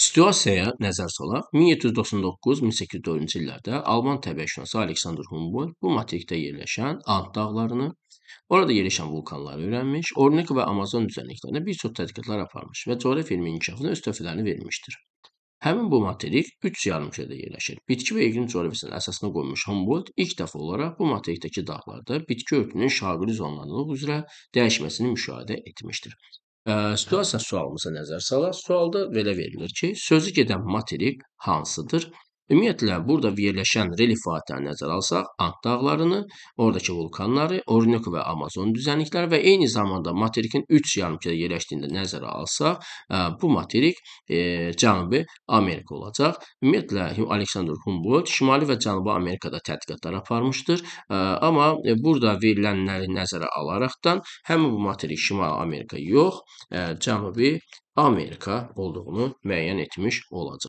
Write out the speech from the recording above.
Situasiyaya nəzər salaq, 1799-1804-cü illərdə Alman təbiətşünası Aleksandr Humboldt bu materikdə yerləşən And dağlarını, orada yerləşən vulkanları öyrənmiş, Orinoco və Amazon düzənliklərində bir çox tədqiqatlar aparmış və coğrafiya elmi inkişafına öz töhfələrini vermişdir. Həmin bu materik 3 yarımkürədə yerləşir. Bitki və iqlim coğrafiyasının əsasına qoymuş Humboldt ilk dəfə olaraq bu materikdəki dağlarda bitki örtünün şaquli zonalılığı üzrə dəyişməsini müşahidə etmişdir. Situasiya sualımıza nəzər salaq. Sualda belə verilir ki, sözü gedən materik hansıdır Ümumiyyətlə, burada yerləşən relif sahəni nəzərə alsaq, Ant dağlarını, oradakı vulkanları, Orinoco və Amazon düzənlikləri və eyni zamanda materikin 3 yarımkürə yerləşdiyini də nəzərə alsaq, e, bu materik e, Cənubi Amerika olacaq. Ümumiyyətlə, Aleksandr Humboldt Şimali və Cənubi Amerikada tədqiqatlar aparmışdır. E, amma e, burada verilənləri nəzərə alaraqdan həmin bu materik Şimali Amerika yox, e, Cənubi Amerika olduğunu müəyyən etmiş olacaq.